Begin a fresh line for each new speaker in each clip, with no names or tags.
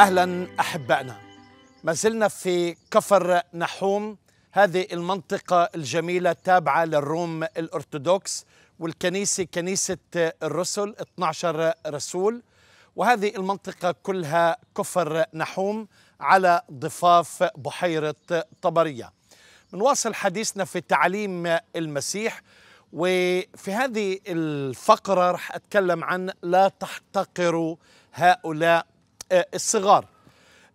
اهلا احبائنا ما زلنا في كفر نحوم هذه المنطقه الجميله التابعه للروم الارثوذكس والكنيسه كنيسه الرسل 12 رسول وهذه المنطقه كلها كفر نحوم على ضفاف بحيره طبريه بنواصل حديثنا في تعليم المسيح وفي هذه الفقرة رح أتكلم عن لا تحتقروا هؤلاء آه، الصغار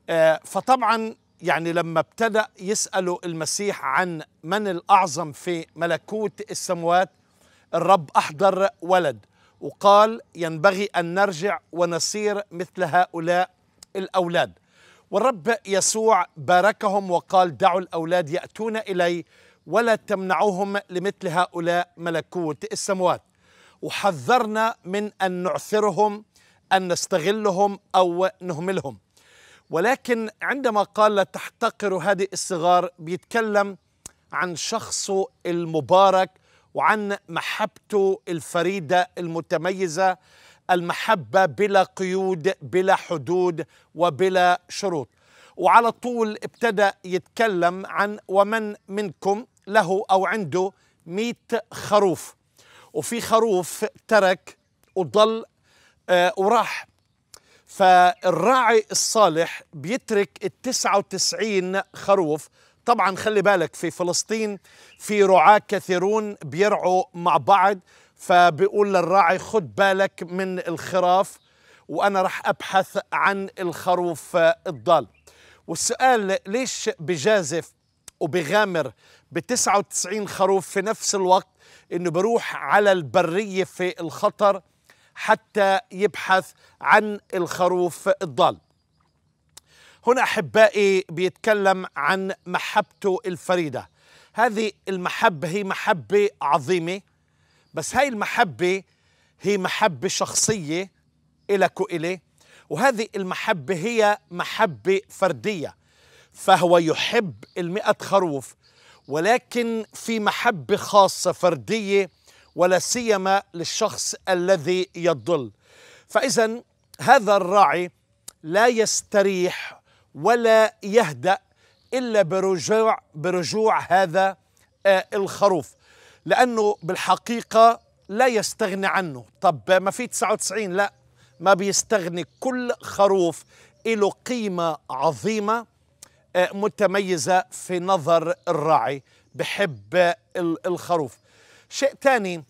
آه، فطبعا يعني لما ابتدأ يسالوا المسيح عن من الأعظم في ملكوت السموات الرب أحضر ولد وقال ينبغي أن نرجع ونصير مثل هؤلاء الأولاد والرب يسوع باركهم وقال دعوا الأولاد يأتون إلي ولا تمنعوهم لمثل هؤلاء ملكوت السموات وحذرنا من أن نعثرهم أن نستغلهم أو نهملهم ولكن عندما قال لا تحتقر هذه الصغار بيتكلم عن شخصه المبارك وعن محبته الفريدة المتميزة المحبة بلا قيود بلا حدود وبلا شروط وعلى طول ابتدى يتكلم عن ومن منكم له أو عنده مئة خروف وفي خروف ترك وضل آه، وراح فالراعي الصالح بيترك ال 99 خروف طبعا خلي بالك في فلسطين في رعاة كثيرون بيرعوا مع بعض فبيقول للراعي خد بالك من الخراف وأنا رح أبحث عن الخروف آه، الضال والسؤال ليش بجازف وبغامر ب 99 خروف في نفس الوقت انه بروح على البريه في الخطر حتى يبحث عن الخروف الضال هنا أحبائي بيتكلم عن محبته الفريدة هذه المحبة هي محبة عظيمة بس هاي المحبة هي محبة شخصية إلك وإلي وهذه المحبة هي محبة فردية فهو يحب المئة خروف ولكن في محبة خاصة فردية ولا سيما للشخص الذي يضل فإذا هذا الراعي لا يستريح ولا يهدأ إلا برجوع, برجوع هذا آه، الخروف لأنه بالحقيقة لا يستغني عنه طب ما في 99 لا ما بيستغني كل خروف له قيمة عظيمة آه، متميزة في نظر الراعي بحب الخروف شيء ثاني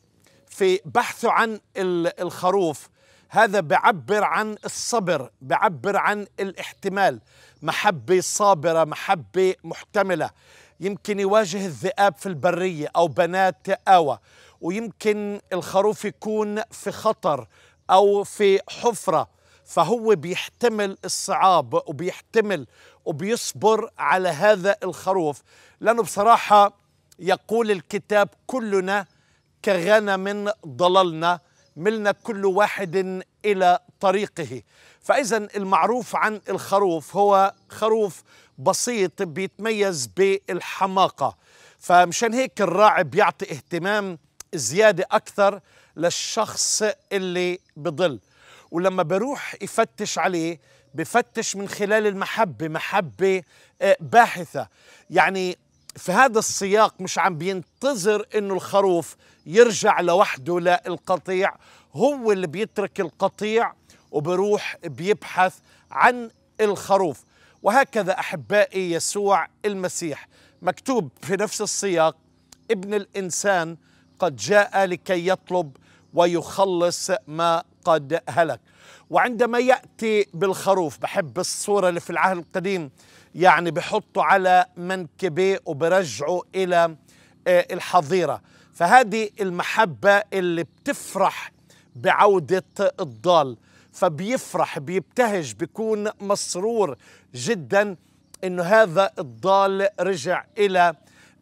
في بحثه عن الخروف هذا بعبر عن الصبر بعبر عن الاحتمال محبة صابرة محبة محتملة يمكن يواجه الذئاب في البرية أو بنات آوى ويمكن الخروف يكون في خطر أو في حفرة فهو بيحتمل الصعاب وبيحتمل وبيصبر على هذا الخروف لأنه بصراحة يقول الكتاب كلنا كغنم ضللنا ملنا كل واحد إلى طريقه فإذا المعروف عن الخروف هو خروف بسيط بيتميز بالحماقة فمشان هيك الراعي بيعطي اهتمام زيادة أكثر للشخص اللي بضل ولما بروح يفتش عليه بفتش من خلال المحبة محبة آه، باحثة يعني في هذا السياق مش عم بينتظر انه الخروف يرجع لوحده للقطيع هو اللي بيترك القطيع وبروح بيبحث عن الخروف وهكذا احبائي يسوع المسيح مكتوب في نفس السياق ابن الانسان قد جاء لكي يطلب ويخلص ما قد هلك وعندما ياتي بالخروف بحب الصوره اللي في العهد القديم يعني بحطه على منكبيه وبرجعه إلى آه، الحظيرة فهذه المحبة اللي بتفرح بعودة الضال فبيفرح بيبتهج بيكون مسرور جدا انه هذا الضال رجع الى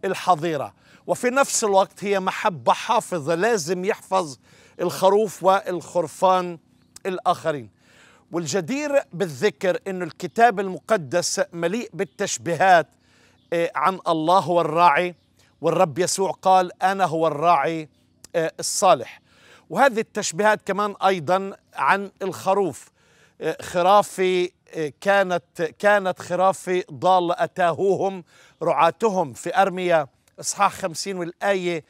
الحظيره وفي نفس الوقت هي محبه حافظه لازم يحفظ الخروف والخرفان الاخرين والجدير بالذكر أن الكتاب المقدس مليء بالتشبيهات آه، عن الله هو الراعي والرب يسوع قال أنا هو الراعي آه، الصالح وهذه التشبيهات كمان أيضا عن الخروف آه، خرافي كانت كانت خرافي ضال أتاهوهم رعاتهم في أرميا إصحاح خمسين والآية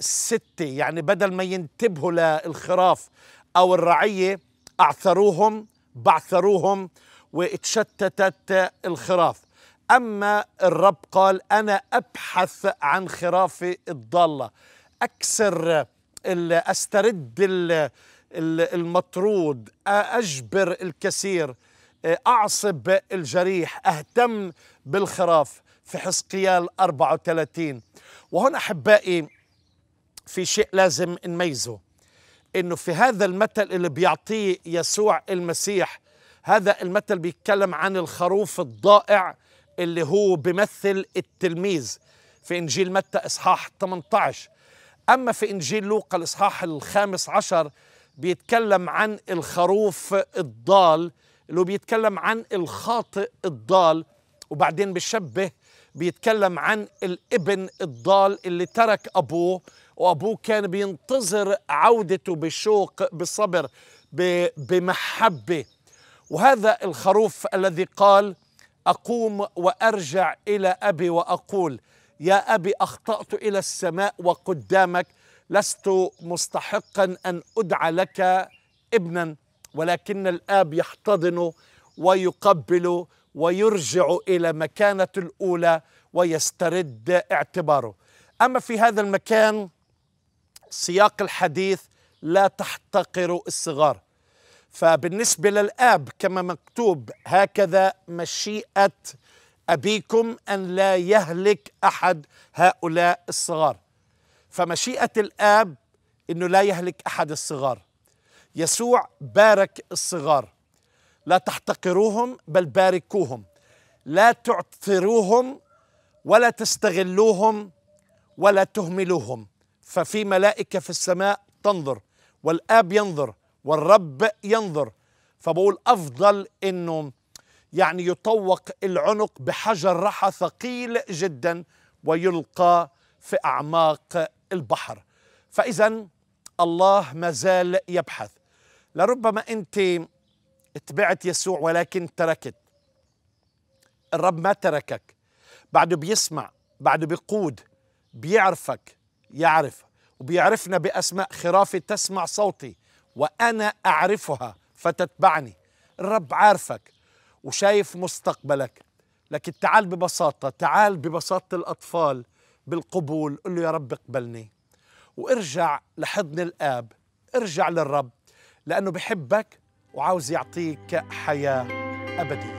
ستة يعني بدل ما ينتبهوا للخراف أو الرعية أعثروهم بعثروهم واتشتتت الخراف أما الرب قال أنا أبحث عن خرافي الضالة أكسر أسترد المطرود أجبر الكثير أعصب الجريح أهتم بالخراف في حزقيال 34 وهنا أحبائي في شيء لازم نميزه انه في هذا المثل اللي بيعطيه يسوع المسيح هذا المثل بيتكلم عن الخروف الضائع اللي هو بيمثل التلميذ في انجيل متى اصحاح 18 اما في انجيل لوقا الاصحاح الخامس عشر بيتكلم عن الخروف الضال اللي هو بيتكلم عن الخاطئ الضال وبعدين بيشبه بيتكلم عن الابن الضال اللي ترك أبوه وأبوه كان بينتظر عودته بشوق بصبر بمحبة وهذا الخروف الذي قال أقوم وأرجع إلى أبي وأقول يا أبي أخطأت إلى السماء وقدامك لست مستحقا أن أدعى لك ابنا ولكن الآب يحتضنه ويقبله ويرجع إلى مكانة الأولى ويسترد اعتباره أما في هذا المكان سياق الحديث لا تحتقر الصغار فبالنسبة للآب كما مكتوب هكذا مشيئة أبيكم أن لا يهلك أحد هؤلاء الصغار فمشيئة الآب أنه لا يهلك أحد الصغار يسوع بارك الصغار لا تحتقروهم بل باركوهم لا تعثروهم ولا تستغلوهم ولا تهملوهم ففي ملائكة في السماء تنظر والآب ينظر والرب ينظر فبقول أفضل أنه يعني يطوق العنق بحجر رحى ثقيل جدا ويلقى في أعماق البحر فإذا الله ما زال يبحث لربما أنت اتبعت يسوع ولكن تركت الرب ما تركك بعده بيسمع بعده بيقود بيعرفك يعرف وبيعرفنا بأسماء خرافي تسمع صوتي وأنا أعرفها فتتبعني الرب عارفك وشايف مستقبلك لكن تعال ببساطة تعال ببساطة الأطفال بالقبول قل له يا رب اقبلني وارجع لحضن الآب ارجع للرب لأنه بحبك وعاوز يعطيك حياة أبدية